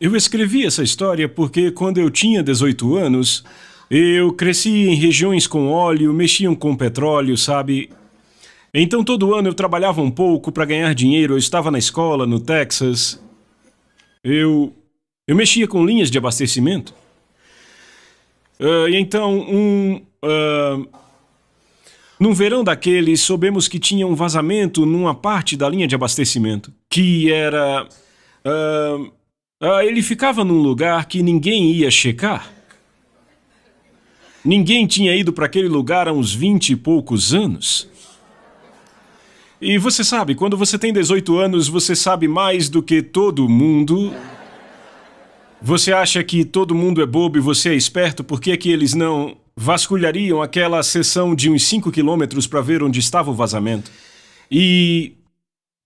Eu escrevi essa história porque quando eu tinha 18 anos, eu cresci em regiões com óleo, mexiam com petróleo, sabe? Então todo ano eu trabalhava um pouco para ganhar dinheiro, eu estava na escola no Texas. Eu eu mexia com linhas de abastecimento. Uh, e então um uh, num verão daqueles, soubemos que tinha um vazamento numa parte da linha de abastecimento, que era uh, ah, ele ficava num lugar que ninguém ia checar. Ninguém tinha ido para aquele lugar há uns vinte e poucos anos. E você sabe, quando você tem 18 anos, você sabe mais do que todo mundo. Você acha que todo mundo é bobo e você é esperto, por que, é que eles não vasculhariam aquela seção de uns 5 quilômetros para ver onde estava o vazamento? E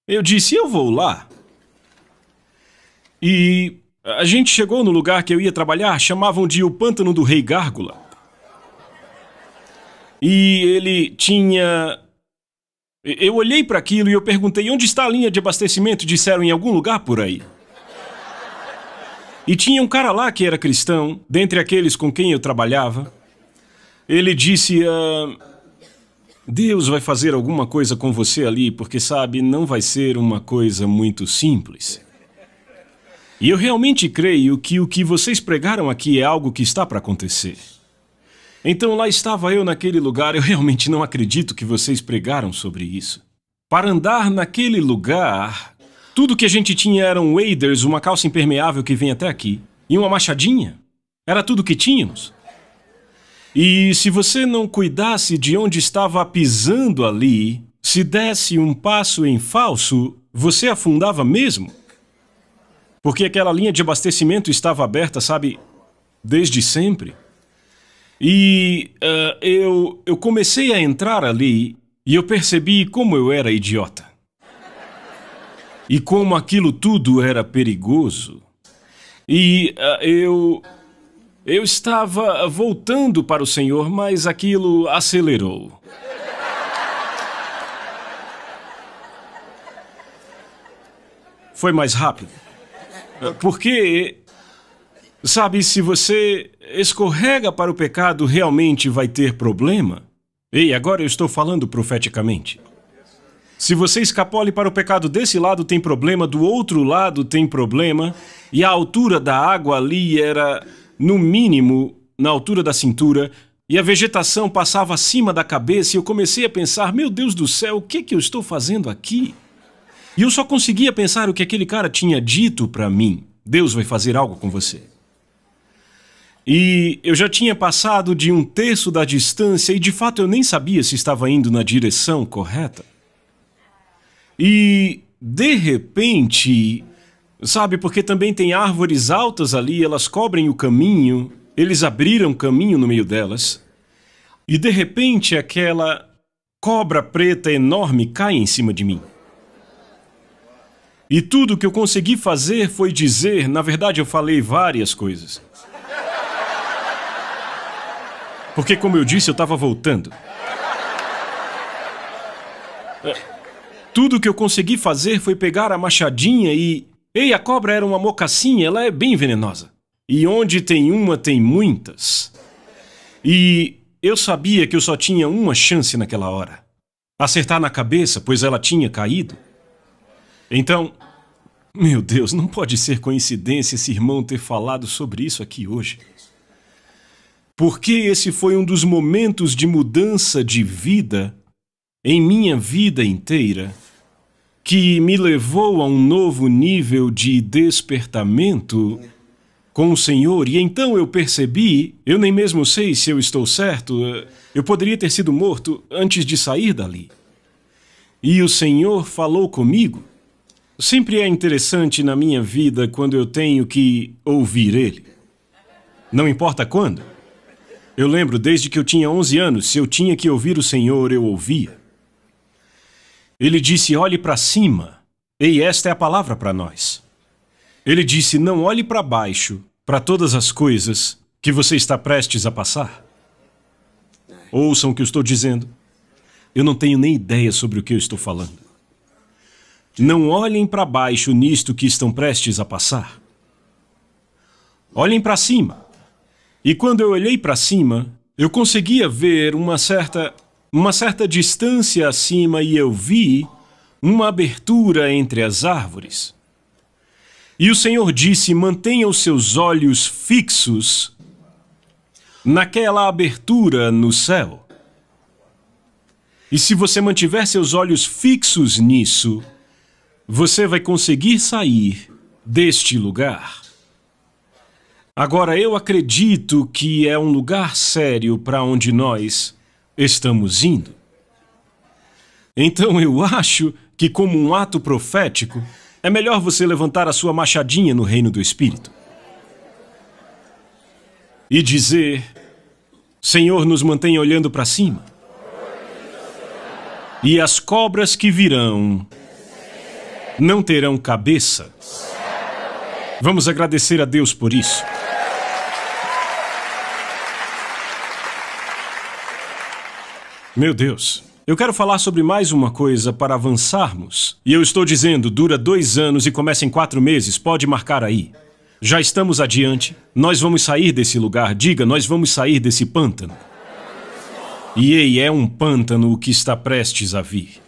eu disse: eu vou lá. E a gente chegou no lugar que eu ia trabalhar, chamavam de o Pântano do Rei Gárgula. E ele tinha. Eu olhei para aquilo e eu perguntei onde está a linha de abastecimento, disseram em algum lugar por aí. E tinha um cara lá que era cristão, dentre aqueles com quem eu trabalhava. Ele disse: ah, Deus vai fazer alguma coisa com você ali, porque sabe, não vai ser uma coisa muito simples. E eu realmente creio que o que vocês pregaram aqui é algo que está para acontecer. Então lá estava eu naquele lugar, eu realmente não acredito que vocês pregaram sobre isso. Para andar naquele lugar, tudo que a gente tinha eram waders, uma calça impermeável que vem até aqui, e uma machadinha. Era tudo que tínhamos. E se você não cuidasse de onde estava pisando ali, se desse um passo em falso, você afundava mesmo. Porque aquela linha de abastecimento estava aberta, sabe, desde sempre. E uh, eu, eu comecei a entrar ali e eu percebi como eu era idiota. E como aquilo tudo era perigoso. E uh, eu. Eu estava voltando para o Senhor, mas aquilo acelerou. Foi mais rápido. Porque, sabe, se você escorrega para o pecado, realmente vai ter problema? Ei, agora eu estou falando profeticamente. Se você escapole para o pecado desse lado, tem problema, do outro lado tem problema, e a altura da água ali era, no mínimo, na altura da cintura, e a vegetação passava acima da cabeça, e eu comecei a pensar: meu Deus do céu, o que, que eu estou fazendo aqui? E eu só conseguia pensar o que aquele cara tinha dito para mim. Deus vai fazer algo com você. E eu já tinha passado de um terço da distância e de fato eu nem sabia se estava indo na direção correta. E de repente, sabe, porque também tem árvores altas ali, elas cobrem o caminho, eles abriram caminho no meio delas. E de repente aquela cobra preta enorme cai em cima de mim. E tudo que eu consegui fazer foi dizer, na verdade eu falei várias coisas. Porque, como eu disse, eu estava voltando. É, tudo que eu consegui fazer foi pegar a machadinha e. Ei, a cobra era uma mocassinha, ela é bem venenosa. E onde tem uma, tem muitas. E eu sabia que eu só tinha uma chance naquela hora: acertar na cabeça, pois ela tinha caído. Então. Meu Deus, não pode ser coincidência esse irmão ter falado sobre isso aqui hoje. Porque esse foi um dos momentos de mudança de vida em minha vida inteira que me levou a um novo nível de despertamento com o Senhor. E então eu percebi, eu nem mesmo sei se eu estou certo, eu poderia ter sido morto antes de sair dali. E o Senhor falou comigo. Sempre é interessante na minha vida quando eu tenho que ouvir ele. Não importa quando. Eu lembro desde que eu tinha 11 anos, se eu tinha que ouvir o Senhor, eu ouvia. Ele disse: olhe para cima, e esta é a palavra para nós. Ele disse: não olhe para baixo, para todas as coisas que você está prestes a passar. Ouçam o que eu estou dizendo. Eu não tenho nem ideia sobre o que eu estou falando. Não olhem para baixo nisto que estão prestes a passar. Olhem para cima. E quando eu olhei para cima, eu conseguia ver uma certa uma certa distância acima e eu vi uma abertura entre as árvores. E o Senhor disse: "Mantenha os seus olhos fixos naquela abertura no céu. E se você mantiver seus olhos fixos nisso, você vai conseguir sair deste lugar. Agora, eu acredito que é um lugar sério para onde nós estamos indo. Então, eu acho que, como um ato profético, é melhor você levantar a sua machadinha no reino do Espírito e dizer: Senhor, nos mantenha olhando para cima. E as cobras que virão não terão cabeça. Vamos agradecer a Deus por isso. Meu Deus, eu quero falar sobre mais uma coisa para avançarmos. E eu estou dizendo, dura dois anos e começa em quatro meses, pode marcar aí. Já estamos adiante, nós vamos sair desse lugar, diga, nós vamos sair desse pântano. E ei, é um pântano o que está prestes a vir.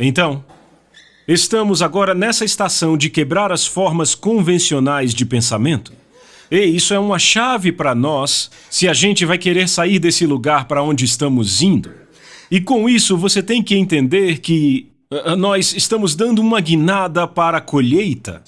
Então, Estamos agora nessa estação de quebrar as formas convencionais de pensamento. E isso é uma chave para nós se a gente vai querer sair desse lugar para onde estamos indo. E com isso você tem que entender que eh, eh, nós estamos dando uma guinada para a colheita.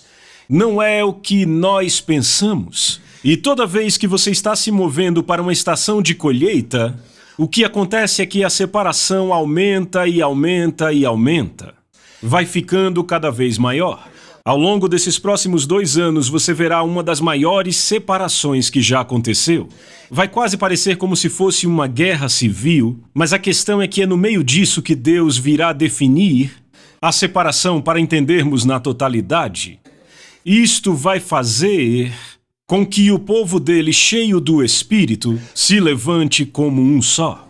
Não é o que nós pensamos. E toda vez que você está se movendo para uma estação de colheita, o que acontece é que a separação aumenta e aumenta e aumenta vai ficando cada vez maior. Ao longo desses próximos dois anos, você verá uma das maiores separações que já aconteceu. Vai quase parecer como se fosse uma guerra civil, mas a questão é que é no meio disso que Deus virá definir a separação para entendermos na totalidade. Isto vai fazer com que o povo dele, cheio do Espírito, se levante como um só.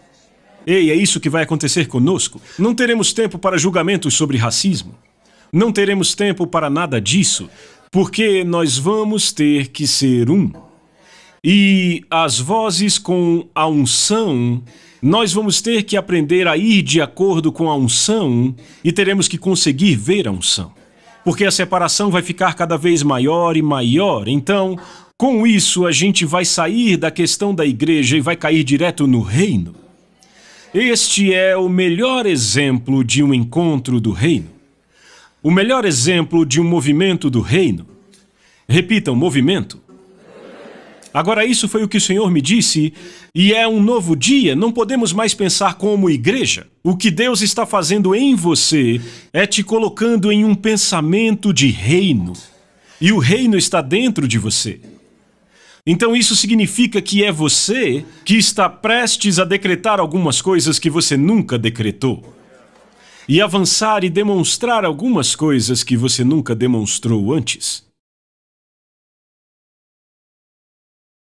Ei, é isso que vai acontecer conosco. Não teremos tempo para julgamentos sobre racismo. Não teremos tempo para nada disso, porque nós vamos ter que ser um. E as vozes com a unção, nós vamos ter que aprender a ir de acordo com a unção e teremos que conseguir ver a unção. Porque a separação vai ficar cada vez maior e maior. Então, com isso, a gente vai sair da questão da igreja e vai cair direto no reino. Este é o melhor exemplo de um encontro do reino. O melhor exemplo de um movimento do reino. Repitam, movimento. Agora, isso foi o que o Senhor me disse, e é um novo dia, não podemos mais pensar como igreja. O que Deus está fazendo em você é te colocando em um pensamento de reino, e o reino está dentro de você. Então isso significa que é você que está prestes a decretar algumas coisas que você nunca decretou. E avançar e demonstrar algumas coisas que você nunca demonstrou antes.